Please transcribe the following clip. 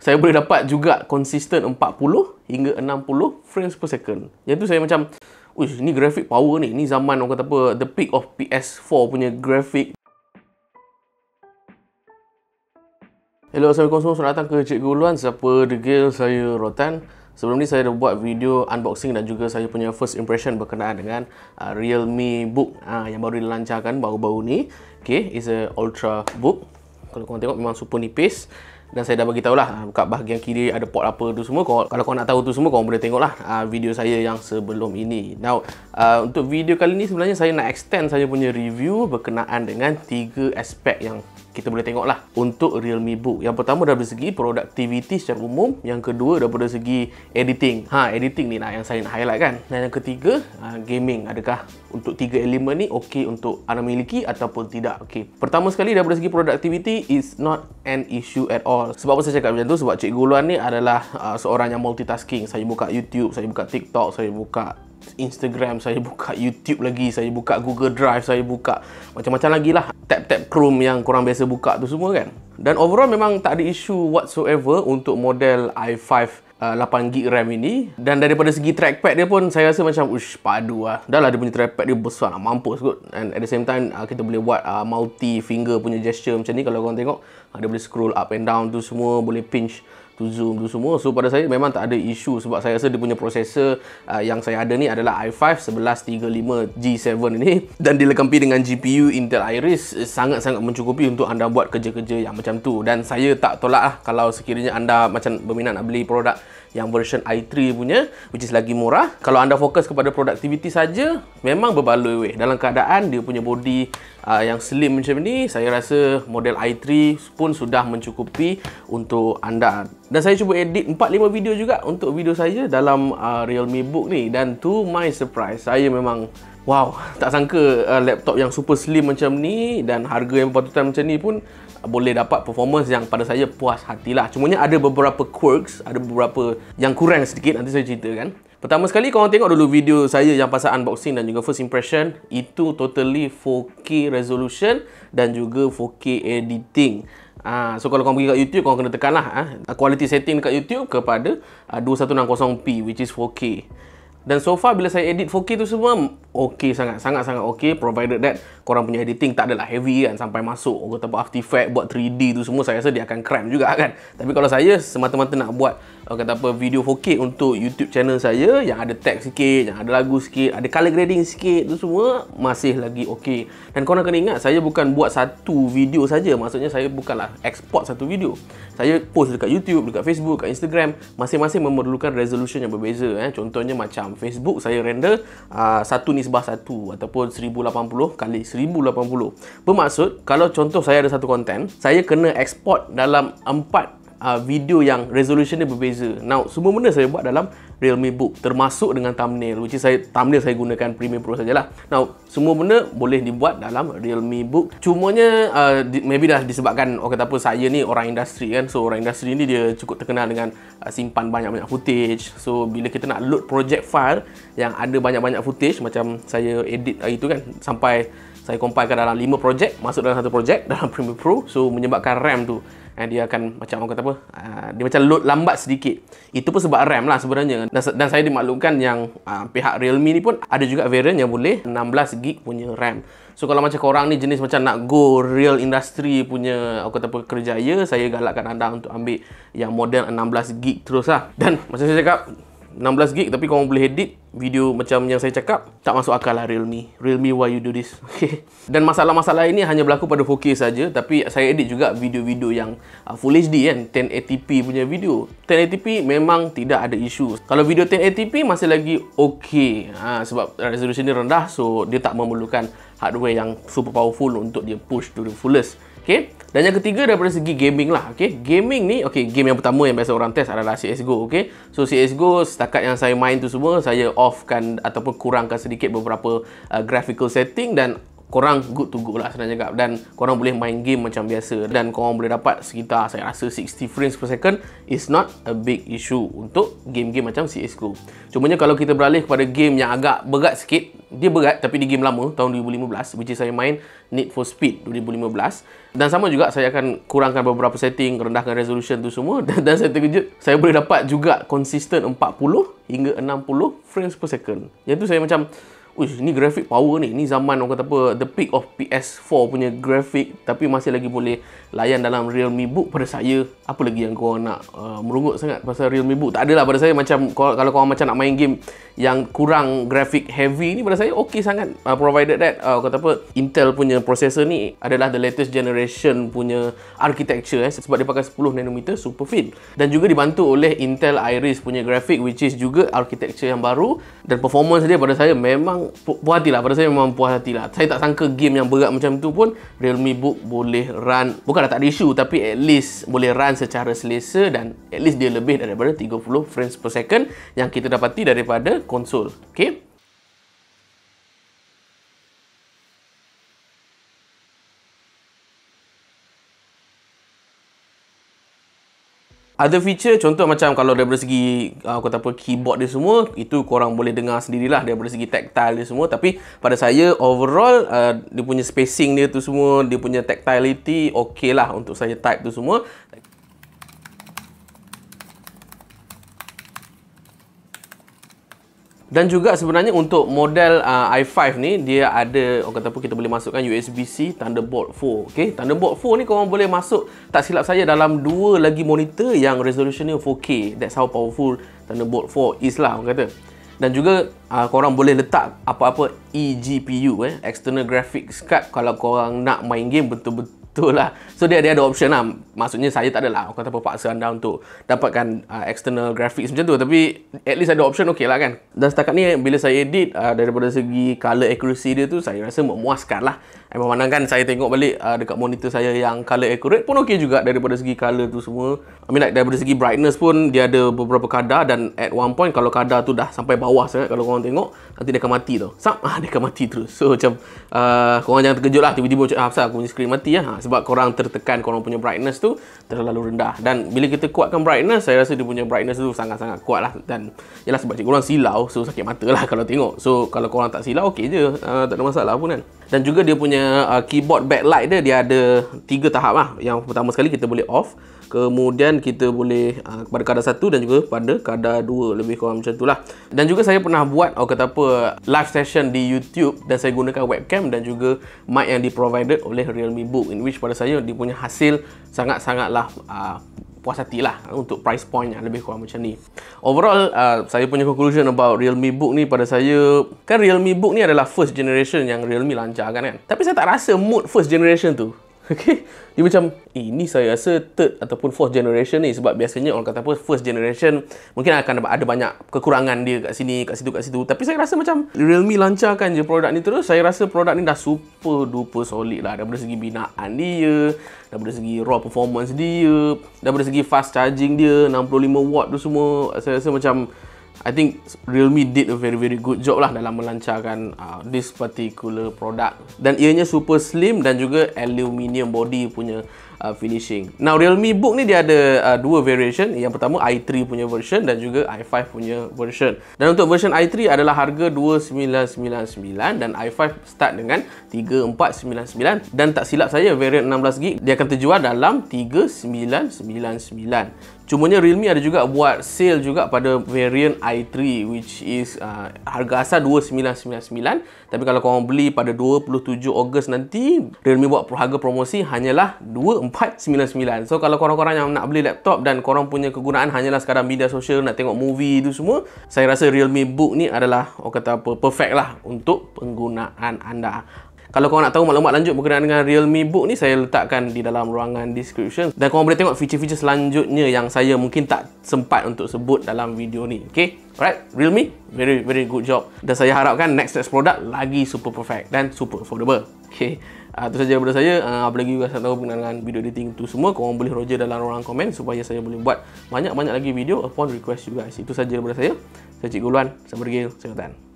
saya boleh dapat juga konsisten 40 hingga 60 frames per second. Yang tu saya macam, uish, ni grafik power ni. Ni zaman orang kata apa, the peak of PS4 punya grafik. Hello, Assalamualaikum semua. Selamat datang ke Cikgu Guluan. Siapa degil saya Rotan. Sebelum ni saya dah buat video unboxing dan juga saya punya first impression berkenaan dengan uh, Realme Book uh, yang baru dilancarkan baru-baru ni. Okay, it's a ultra book. Kalau korang tengok memang super nipis dan saya dah bagi tahulah kat bahagian kiri ada port apa tu semua kau kalau kau nak tahu tu semua kau boleh tengoklah ah, video saya yang sebelum ini now ah, untuk video kali ni sebenarnya saya nak extend saya punya review berkenaan dengan tiga aspek yang kita boleh tengok lah untuk Realme Book. Yang pertama dari segi productivity secara umum. Yang kedua daripada segi editing. Ha, editing ni lah yang saya nak highlight kan. Dan yang ketiga, ha, gaming. Adakah untuk tiga elemen ni okey untuk anda miliki ataupun tidak? Okey. Pertama sekali daripada segi productivity is not an issue at all. Sebab apa saya cakap macam tu? Sebab Cikgu Luan ni adalah uh, seorang yang multitasking. Saya buka YouTube, saya buka TikTok, saya buka Instagram, saya buka YouTube lagi, saya buka Google Drive, saya buka macam-macam lagi lah. Tab-tab Chrome yang kurang biasa buka tu semua kan. Dan overall memang tak ada isu whatsoever untuk model i5 8GB uh, RAM ini dan daripada segi trackpad dia pun saya rasa macam ush padu lah dah lah dia punya trackpad dia besar lah mampus kot and at the same time uh, kita boleh buat uh, multi finger punya gesture macam ni kalau korang tengok dia boleh scroll up and down tu semua boleh pinch to zoom tu semua so pada saya memang tak ada isu sebab saya rasa dia punya processor uh, yang saya ada ni adalah i5 1135 G7 ni dan dilengkapi dengan GPU Intel Iris eh, sangat-sangat mencukupi untuk anda buat kerja-kerja yang macam tu dan saya tak tolak lah kalau sekiranya anda macam berminat nak beli produk yang version i3 punya which is lagi murah kalau anda fokus kepada produktiviti saja memang berbaloi weh dalam keadaan dia punya body uh, yang slim macam ni saya rasa model i3 pun sudah mencukupi untuk anda dan saya cuba edit 4 5 video juga untuk video saya dalam uh, realme book ni dan to my surprise saya memang Wow, tak sangka uh, laptop yang super slim macam ni dan harga yang berpatutan macam ni pun boleh dapat performance yang pada saya puas hati lah. Cumanya ada beberapa quirks, ada beberapa yang kurang sedikit nanti saya ceritakan. Pertama sekali, korang tengok dulu video saya yang pasal unboxing dan juga first impression. Itu totally 4K resolution dan juga 4K editing. Uh, so kalau korang pergi kat YouTube, korang kena tekan lah uh, quality setting dekat YouTube kepada uh, ah, 2160p which is 4K. Dan so far bila saya edit 4K tu semua Okay sangat, sangat-sangat okay Provided that korang punya editing tak adalah heavy kan Sampai masuk orang kata buat after buat 3D tu semua Saya rasa dia akan cramp juga kan Tapi kalau saya semata-mata nak buat uh, kata apa video 4K untuk YouTube channel saya yang ada text sikit, yang ada lagu sikit, ada color grading sikit tu semua masih lagi okey. Dan korang kena ingat saya bukan buat satu video saja, maksudnya saya bukanlah export satu video. Saya post dekat YouTube, dekat Facebook, dekat Instagram, masing-masing memerlukan resolution yang berbeza eh. Contohnya macam Facebook saya render uh, satu nisbah satu ataupun 1080 kali 1080. Bermaksud kalau contoh saya ada satu konten, saya kena export dalam 4 uh, video yang resolution dia berbeza. Now, semua benda saya buat dalam Realme Book termasuk dengan thumbnail. Which is saya thumbnail saya gunakan Premiere Pro sajalah. Now, semua benda boleh dibuat dalam Realme Book. Cumanya uh, di, maybe dah disebabkan orang kata apa saya ni orang industri kan. So orang industri ni dia cukup terkenal dengan uh, simpan banyak-banyak footage. So bila kita nak load project file yang ada banyak-banyak footage macam saya edit hari tu kan sampai saya compile ke dalam 5 projek masuk dalam satu projek dalam Premiere Pro so menyebabkan RAM tu Eh dia akan macam orang kata apa? Uh, dia macam load lambat sedikit. Itu pun sebab RAM lah sebenarnya. Dan, dan saya dimaklumkan yang uh, pihak Realme ni pun ada juga variant yang boleh 16GB punya RAM. So kalau macam korang ni jenis macam nak go real industry punya aku kata apa kerjaya, saya galakkan anda untuk ambil yang model 16GB terus lah. Dan macam saya cakap, 16 gig tapi korang boleh edit video macam yang saya cakap tak masuk akal lah Realme Realme why you do this okay. dan masalah-masalah ini hanya berlaku pada 4K saja. tapi saya edit juga video-video yang uh, Full HD kan 1080p punya video 1080p memang tidak ada isu kalau video 1080p masih lagi ok ha, sebab resolusi ni rendah so dia tak memerlukan hardware yang super powerful untuk dia push to the fullest Okay. Dan yang ketiga daripada segi gaming lah. Okay. Gaming ni, okay, game yang pertama yang biasa orang test adalah CSGO. Okay. So CSGO setakat yang saya main tu semua, saya offkan ataupun kurangkan sedikit beberapa uh, graphical setting dan korang good to go lah senang cakap dan korang boleh main game macam biasa dan korang boleh dapat sekitar saya rasa 60 frames per second is not a big issue untuk game-game macam CSGO cumanya kalau kita beralih kepada game yang agak berat sikit dia berat tapi di game lama tahun 2015 which is saya main Need for Speed 2015 dan sama juga saya akan kurangkan beberapa setting rendahkan resolution tu semua dan, dan saya terkejut saya boleh dapat juga konsisten 40 hingga 60 frames per second yang tu saya macam Uish, ni graphic power ni. Ni zaman orang kata apa, the peak of PS4 punya graphic tapi masih lagi boleh layan dalam Realme Book pada saya. Apa lagi yang kau nak uh, merungut sangat pasal Realme Book? Tak adalah pada saya macam kalau, kalau kau macam nak main game yang kurang graphic heavy ni pada saya okey sangat. Uh, provided that uh, orang kata apa, Intel punya processor ni adalah the latest generation punya architecture eh, sebab dia pakai 10 nanometer super fin dan juga dibantu oleh Intel Iris punya graphic which is juga architecture yang baru dan performance dia pada saya memang puas hati lah. Pada saya memang puas hati lah. Saya tak sangka game yang berat macam tu pun Realme Book boleh run. Bukanlah tak ada isu tapi at least boleh run secara selesa dan at least dia lebih daripada 30 frames per second yang kita dapati daripada konsol. Okay. Ada feature, contoh macam kalau daripada segi uh, kata apa, keyboard dia semua, itu korang boleh dengar sendirilah daripada segi tactile dia semua. Tapi pada saya, overall, uh, dia punya spacing dia tu semua, dia punya tactility, okey lah untuk saya type tu semua. dan juga sebenarnya untuk model uh, i5 ni dia ada orang kata pun kita boleh masukkan USB-C Thunderbolt 4 okay? Thunderbolt 4 ni korang boleh masuk tak silap saya dalam dua lagi monitor yang resolutionnya 4K that's how powerful Thunderbolt 4 is lah orang kata dan juga uh, korang boleh letak apa-apa eGPU eh external graphics card kalau korang nak main game betul-betul betul lah so dia, dia ada option lah maksudnya saya tak adalah kata apa paksa anda untuk dapatkan uh, external graphics macam tu tapi at least ada option okey lah kan dan setakat ni bila saya edit uh, daripada segi color accuracy dia tu saya rasa memuaskan lah memandangkan saya tengok balik uh, dekat monitor saya yang color accurate pun okey juga daripada segi color tu semua I mean like daripada segi brightness pun dia ada beberapa kadar dan at one point kalau kadar tu dah sampai bawah sangat kalau korang tengok nanti dia akan mati tu sap ah, dia akan mati terus so macam uh, korang jangan terkejut lah tiba-tiba macam ah, apa aku punya screen mati lah ha, sebab korang tertekan korang punya brightness tu terlalu rendah dan bila kita kuatkan brightness saya rasa dia punya brightness tu sangat-sangat kuat lah dan ialah sebab cikgu orang silau so sakit mata lah kalau tengok so kalau korang tak silau okey je uh, tak ada masalah pun kan dan juga dia punya uh, keyboard backlight dia dia ada tiga tahap lah yang pertama sekali kita boleh off kemudian kita boleh uh, ah, pada kadar satu dan juga pada kadar dua lebih kurang macam itulah dan juga saya pernah buat oh kata apa live session di YouTube dan saya gunakan webcam dan juga mic yang di provided oleh Realme Book in which pada saya dia punya hasil sangat-sangatlah uh, puas hati lah untuk price point yang lebih kurang macam ni overall uh, saya punya conclusion about Realme Book ni pada saya kan Realme Book ni adalah first generation yang Realme lancarkan kan tapi saya tak rasa mood first generation tu Okay. Dia macam, eh, ini saya rasa third ataupun fourth generation ni sebab biasanya orang kata apa, first generation mungkin akan ada banyak kekurangan dia kat sini, kat situ, kat situ. Tapi saya rasa macam Realme lancarkan je produk ni terus. Saya rasa produk ni dah super duper solid lah daripada segi binaan dia, daripada segi raw performance dia, daripada segi fast charging dia, 65 watt tu semua. Saya rasa macam I think Realme did a very very good job lah dalam melancarkan uh, this particular product dan ianya super slim dan juga aluminium body punya uh, finishing. Now Realme Book ni dia ada uh, dua variation. Yang pertama i3 punya version dan juga i5 punya version. Dan untuk version i3 adalah harga 2999 dan i5 start dengan 3499 dan tak silap saya variant 16GB dia akan terjual dalam 3999. Cumanya Realme ada juga buat sale juga pada variant i3 which is uh, harga asal 2999 tapi kalau korang beli pada 27 Ogos nanti Realme buat harga promosi hanyalah 2499 so kalau korang-korang yang nak beli laptop dan korang punya kegunaan hanyalah sekarang media sosial nak tengok movie itu semua saya rasa Realme Book ni adalah orang oh, kata apa perfect lah untuk penggunaan anda kalau korang nak tahu maklumat lanjut berkenaan dengan Realme Book ni Saya letakkan di dalam ruangan description Dan korang boleh tengok feature-feature selanjutnya Yang saya mungkin tak sempat untuk sebut dalam video ni Okay, alright, Realme, very very good job Dan saya harapkan next next product lagi super perfect Dan super affordable Okay, ah, itu uh, saja daripada saya uh, Apa lagi juga saya tahu berkenaan dengan video editing tu semua Korang boleh roja dalam ruangan komen Supaya saya boleh buat banyak-banyak lagi video Upon request juga. guys Itu saja daripada saya Saya Cik Guluan, saya bergil, saya katakan